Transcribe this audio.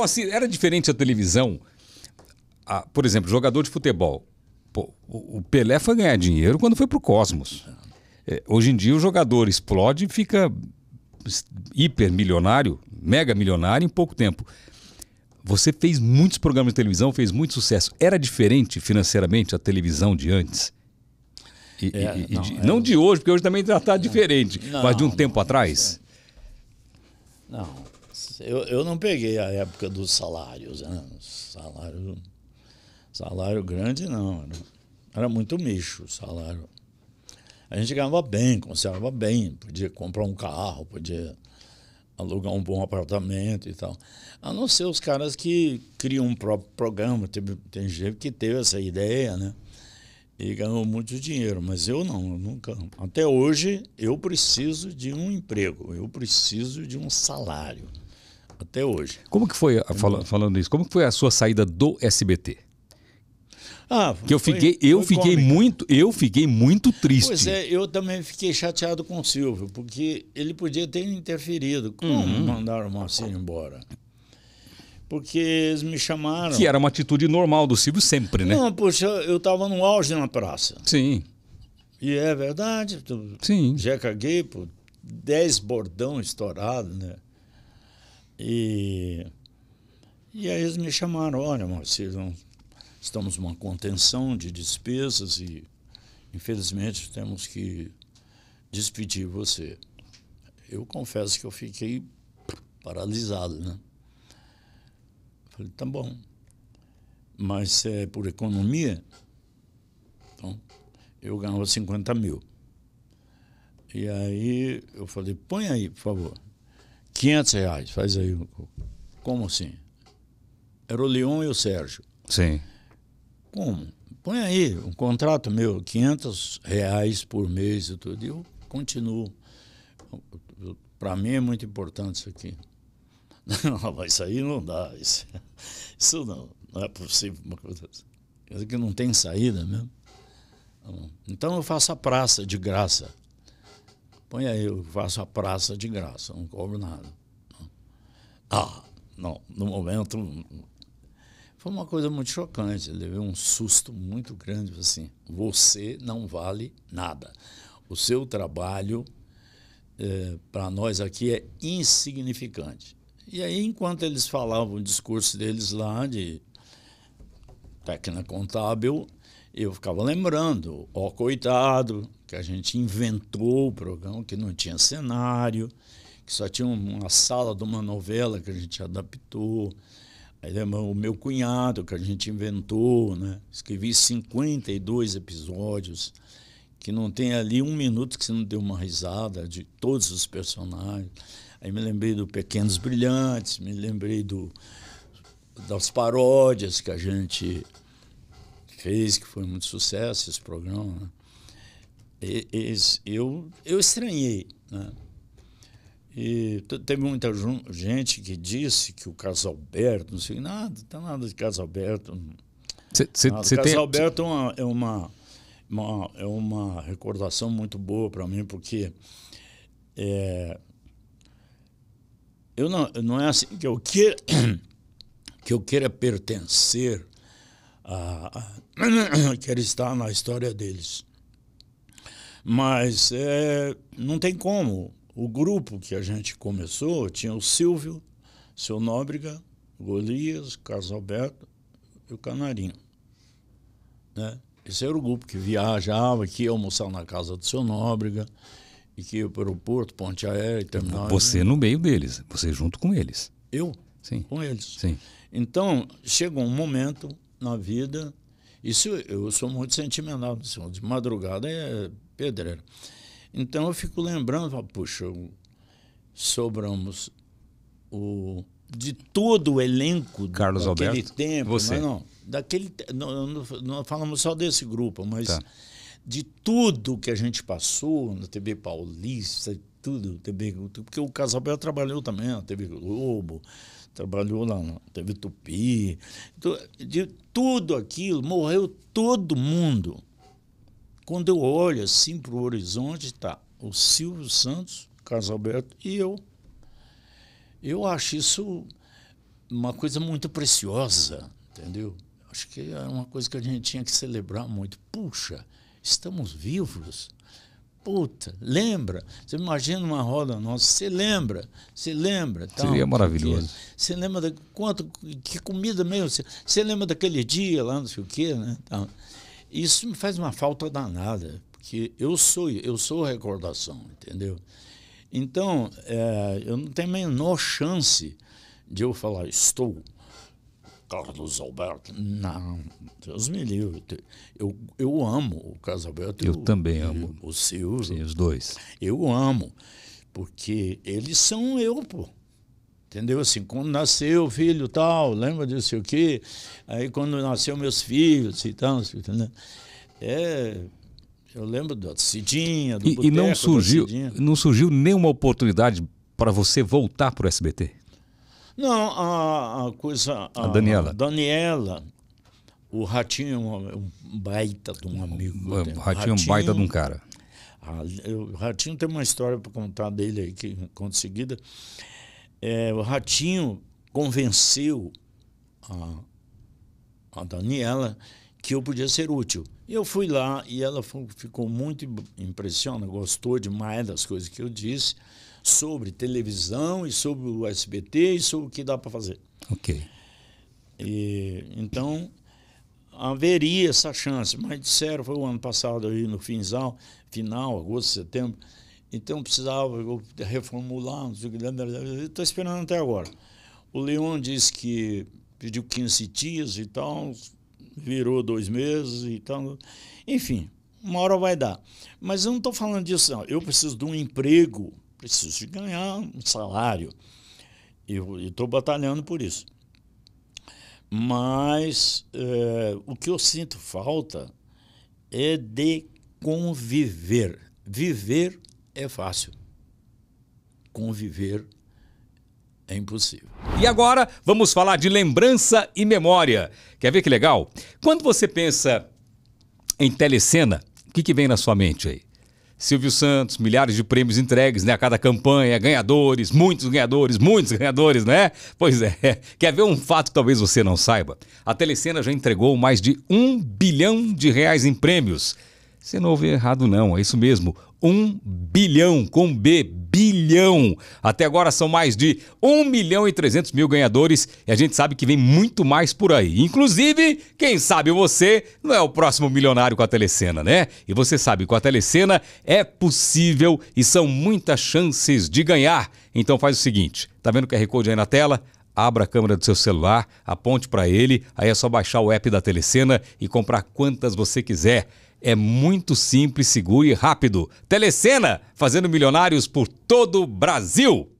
assim, era diferente a televisão. Ah, por exemplo, jogador de futebol. Pô, o Pelé foi ganhar dinheiro quando foi pro Cosmos. É, hoje em dia o jogador explode e fica hiper milionário, mega milionário em pouco tempo. Você fez muitos programas de televisão, fez muito sucesso. Era diferente financeiramente a televisão de antes? E, é, e, não, de, é, não, de, hoje, porque hoje também está é. diferente, não, mas de um tempo não, atrás? Não eu, eu não peguei a época dos salários. Né? Salário, salário grande, não. Era, era muito micho o salário. A gente ganhava bem, conservava bem. Podia comprar um carro, podia alugar um bom apartamento e tal. A não ser os caras que criam um próprio programa. Tem, tem gente que teve essa ideia, né? E ganhou muito dinheiro, mas eu não, eu nunca. Até hoje eu preciso de um emprego, eu preciso de um salário até hoje. Como que foi, fala, falando isso, como que foi a sua saída do SBT? Ah, que eu foi, fiquei, eu fiquei cômica. muito, eu fiquei muito triste. Pois é, eu também fiquei chateado com o Silvio, porque ele podia ter interferido. Como uhum. mandaram o Marcinho embora? Porque eles me chamaram. Que era uma atitude normal do Silvio sempre, né? Não, poxa, eu estava no auge na praça. Sim. E é verdade. Tu, Sim. Já caguei por 10 bordão estourado, né? E, e aí eles me chamaram, olha, Marcelo, estamos numa contenção de despesas e infelizmente temos que despedir você. Eu confesso que eu fiquei paralisado, né? Falei, tá bom. Mas é por economia, então, eu ganhava 50 mil. E aí eu falei, põe aí, por favor. 500 reais, faz aí. Como assim? Era o Leon e o Sérgio. Sim. Como? Põe aí um contrato meu, 500 reais por mês e tudo. E eu continuo. Para mim é muito importante isso aqui. Não, mas isso aí não dá. Isso, isso não, não é possível. Uma coisa assim. Isso aqui não tem saída mesmo. Então eu faço a praça de graça põe aí, eu faço a praça de graça, não cobro nada. Ah, não, no momento foi uma coisa muito chocante, levei um susto muito grande, assim, você não vale nada. O seu trabalho, é, para nós aqui, é insignificante. E aí, enquanto eles falavam o discurso deles lá de técnica contábil, eu ficava lembrando, ó coitado, que a gente inventou o programa, que não tinha cenário, que só tinha uma sala de uma novela que a gente adaptou. Aí lembra o meu cunhado, que a gente inventou, né? Escrevi 52 episódios, que não tem ali um minuto que você não deu uma risada de todos os personagens. Aí me lembrei do Pequenos Brilhantes, me lembrei do das paródias que a gente fez, que foi muito sucesso esse programa. Né? E, e, eu, eu estranhei. Né? E teve muita gente que disse que o Casalberto, não sei nada, não tá tem nada de Casalberto. Casalberto Alberto é uma, é uma, uma, é uma recordação muito boa para mim, porque é, eu não, não é assim que eu queira que eu queira pertencer, a, a quero estar na história deles. Mas é, não tem como. O grupo que a gente começou tinha o Silvio, seu Nóbrega, Golias, Carlos Alberto e o Canarinho. Né? Esse era o grupo que viajava, que ia almoçar na casa do seu Nóbrega, e que ia para o porto, ponte aérea, terminal. Você no meio deles, você junto com eles. Eu? Sim. Com eles. Sim. Então, chegou um momento na vida, isso eu sou muito sentimental, assim, de madrugada é Pedreiro Então eu fico lembrando, puxa, sobramos o de todo o elenco Carlos daquele Alberto, tempo, é você. Mas não, daquele não, não, não, falamos só desse grupo, mas tá. de tudo que a gente passou na TV Paulista, tudo, TV, porque o Casalberto trabalhou também na TV Globo trabalhou lá, teve Tupi, de tudo aquilo, morreu todo mundo. Quando eu olho assim para o horizonte, está o Silvio Santos, alberto e eu. Eu acho isso uma coisa muito preciosa, entendeu? Acho que é uma coisa que a gente tinha que celebrar muito. Puxa, estamos vivos. Puta, lembra? Você imagina uma roda nossa, você lembra, você lembra. Tal, Seria maravilhoso. Você lembra de quanto, que comida mesmo, você lembra daquele dia lá, não sei o quê, né? Isso me faz uma falta danada, porque eu sou, eu sou recordação, entendeu? Então, é, eu não tenho a menor chance de eu falar, estou. Carlos Alberto. Não, Deus me livre. Eu, eu amo o Carlos Alberto. Eu o, também amo. O Silvio. Sim, os dois. Eu amo, porque eles são eu, pô. Entendeu? Assim, quando nasceu o filho tal, lembra disso o quê? Aí quando nasceu meus filhos e tal, entendeu? Né? É, eu lembro da Cidinha, do E, boteco, e não surgiu, não surgiu nenhuma oportunidade para você voltar para o SBT? Não, a, a coisa. A, a, Daniela. Daniela. O Ratinho é um, é um baita de um amigo. O Ratinho, Ratinho é um baita de um cara. A, ah, o Ratinho tem uma história para contar dele aí, que conta seguida. É, o Ratinho convenceu a, a Daniela que eu podia ser útil. Eu fui lá e ela ficou muito impressionada, gostou demais das coisas que eu disse sobre televisão e sobre o SBT e sobre o que dá para fazer. Ok. E, então, haveria essa chance, mas disseram, foi o ano passado aí no finzal, final, agosto, setembro, então precisava reformular, estou esperando até agora. O Leon disse que pediu 15 dias e tal, virou dois meses e tal. Enfim, uma hora vai dar. Mas eu não estou falando disso, não. Eu preciso de um emprego preciso de ganhar um salário. E estou batalhando por isso. Mas é, o que eu sinto falta é de conviver. Viver é fácil. Conviver é impossível. E agora vamos falar de lembrança e memória. Quer ver que legal? Quando você pensa em telecena, o que, que vem na sua mente aí? Silvio Santos, milhares de prêmios entregues né, a cada campanha, ganhadores, muitos ganhadores, muitos ganhadores, né? Pois é. Quer ver um fato que talvez você não saiba? A Telecena já entregou mais de um bilhão de reais em prêmios. Você não ouviu errado, não, é isso mesmo. 1 bilhão, com B, bilhão. Até agora são mais de 1 milhão e 300 mil ganhadores e a gente sabe que vem muito mais por aí. Inclusive, quem sabe você não é o próximo milionário com a Telecena, né? E você sabe, com a Telecena é possível e são muitas chances de ganhar. Então faz o seguinte, tá vendo o QR Code aí na tela? abra a câmera do seu celular, aponte para ele, aí é só baixar o app da Telecena e comprar quantas você quiser é muito simples, seguro e rápido. Telecena, fazendo milionários por todo o Brasil.